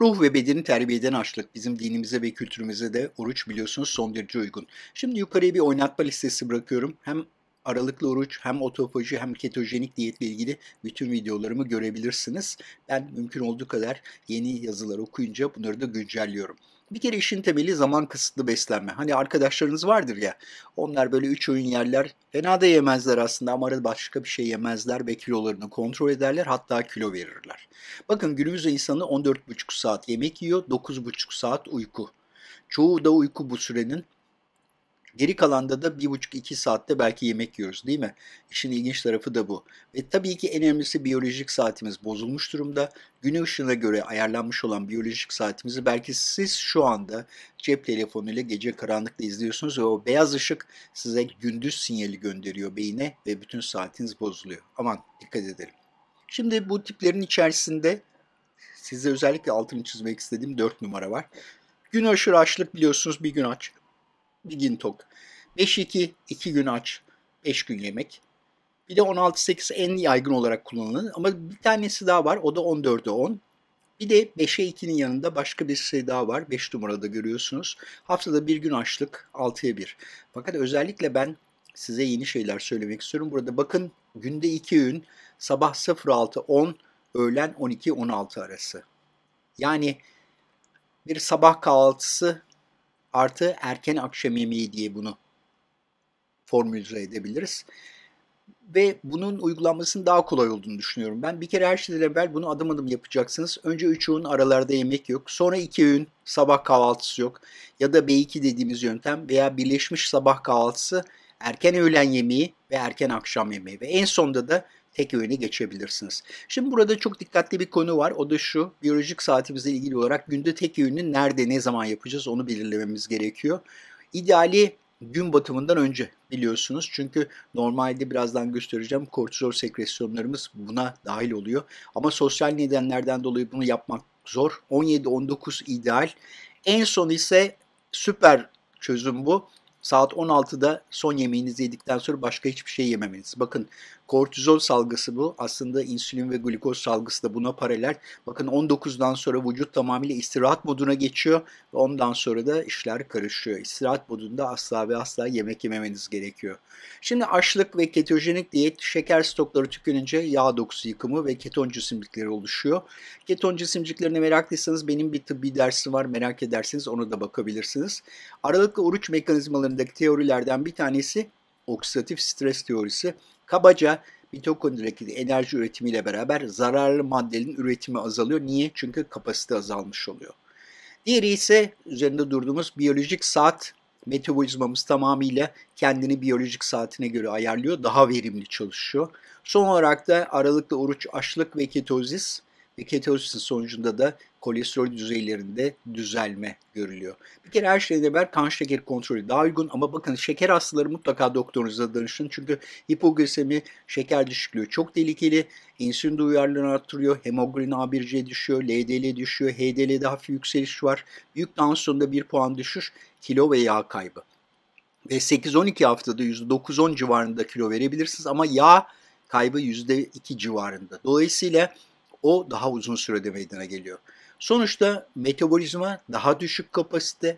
Ruh ve bedeni terbiyeden açlık bizim dinimize ve kültürümüze de oruç biliyorsunuz son derece uygun. Şimdi yukarıya bir oynatma listesi bırakıyorum. Hem aralıklı oruç hem otofaji hem ketojenik diyetle ilgili bütün videolarımı görebilirsiniz. Ben mümkün olduğu kadar yeni yazılar okuyunca bunları da güncelliyorum. Bir kere işin temeli zaman kısıtlı beslenme. Hani arkadaşlarınız vardır ya. Onlar böyle üç oyun yerler. Fena da yemezler aslında ama arada başka bir şey yemezler ve kilolarını kontrol ederler. Hatta kilo verirler. Bakın günümüzde insanı 14,5 saat yemek yiyor, 9,5 saat uyku. Çoğu da uyku bu sürenin Geri kalanda da buçuk iki saatte belki yemek yiyoruz değil mi? İşin ilginç tarafı da bu. Ve tabii ki en önemlisi biyolojik saatimiz bozulmuş durumda. Güne ışığına göre ayarlanmış olan biyolojik saatimizi belki siz şu anda cep telefonuyla gece karanlıkta izliyorsunuz ve o beyaz ışık size gündüz sinyali gönderiyor beyine ve bütün saatiniz bozuluyor. Aman dikkat edelim. Şimdi bu tiplerin içerisinde size özellikle altını çizmek istediğim 4 numara var. Gün aşırı açlık biliyorsunuz bir gün aç bir gün tok. 5-2, 2 gün aç, 5 gün yemek. Bir de 16-8 en yaygın olarak kullanılan ama bir tanesi daha var o da 14'e 10. Bir de 5'e 2'nin yanında başka bir sayı şey daha var. 5 numarada görüyorsunuz. Haftada bir gün açlık 6'ya 1. Fakat özellikle ben size yeni şeyler söylemek istiyorum. Burada bakın günde 2 öğün sabah 06-10 öğlen 12-16 arası. Yani bir sabah kahvaltısı artı erken akşam yemeği diye bunu formüle edebiliriz. Ve bunun uygulanmasının daha kolay olduğunu düşünüyorum. Ben bir kere her şeyden evvel bunu adım adım yapacaksınız. Önce 3 öğün aralarda yemek yok. Sonra 2 öğün sabah kahvaltısı yok. Ya da B2 dediğimiz yöntem veya birleşmiş sabah kahvaltısı erken öğlen yemeği ve erken akşam yemeği. Ve en sonda da tek öğüne geçebilirsiniz. Şimdi burada çok dikkatli bir konu var. O da şu. Biyolojik saatimizle ilgili olarak günde tek öğünü nerede ne zaman yapacağız onu belirlememiz gerekiyor. İdeali gün batımından önce biliyorsunuz. Çünkü normalde birazdan göstereceğim kortizol sekresyonlarımız buna dahil oluyor. Ama sosyal nedenlerden dolayı bunu yapmak zor. 17-19 ideal. En son ise süper çözüm bu. Saat 16'da son yemeğinizi yedikten sonra başka hiçbir şey yememeniz. Bakın Kortizol salgısı bu. Aslında insülin ve glikoz salgısı da buna paralel. Bakın 19'dan sonra vücut tamamıyla istirahat moduna geçiyor ve ondan sonra da işler karışıyor. İstirahat modunda asla ve asla yemek yememeniz gerekiyor. Şimdi açlık ve ketojenik diyet şeker stokları tükenince yağ dokusu yıkımı ve keton cisimcikleri oluşuyor. Keton cisimciklerine meraklıysanız benim bir tıbbi dersim var merak ederseniz onu da bakabilirsiniz. Aralıklı oruç mekanizmalarındaki teorilerden bir tanesi oksidatif stres teorisi. Kabaca mitokondrideki enerji üretimiyle beraber zararlı maddenin üretimi azalıyor. Niye? Çünkü kapasite azalmış oluyor. Diğeri ise üzerinde durduğumuz biyolojik saat metabolizmamız tamamıyla kendini biyolojik saatine göre ayarlıyor. Daha verimli çalışıyor. Son olarak da aralıklı oruç, açlık ve ketozis ve ketosis sonucunda da kolesterol düzeylerinde düzelme görülüyor. Bir kere her şeyden evvel kan şeker kontrolü daha uygun ama bakın şeker hastaları mutlaka doktorunuza danışın. Çünkü hipoglisemi şeker düşüklüğü çok tehlikeli. İnsülin duyarlılığını arttırıyor. Hemoglobin A1C düşüyor. LDL düşüyor. HDL'de hafif yükseliş var. Yük tansiyonda bir puan düşüş. Kilo ve yağ kaybı. Ve 8-12 haftada %9-10 civarında kilo verebilirsiniz ama yağ kaybı %2 civarında. Dolayısıyla o daha uzun sürede meydana geliyor. Sonuçta metabolizma daha düşük kapasite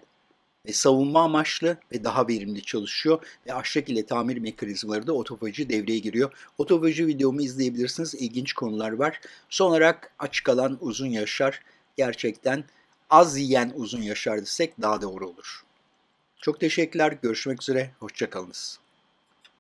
ve savunma amaçlı ve daha verimli çalışıyor ve açlık ile tamir mekanizmaları da otofaji devreye giriyor. Otofaji videomu izleyebilirsiniz. İlginç konular var. Son olarak aç kalan uzun yaşar. Gerçekten az yiyen uzun yaşar desek daha doğru olur. Çok teşekkürler. Görüşmek üzere. Hoşçakalınız.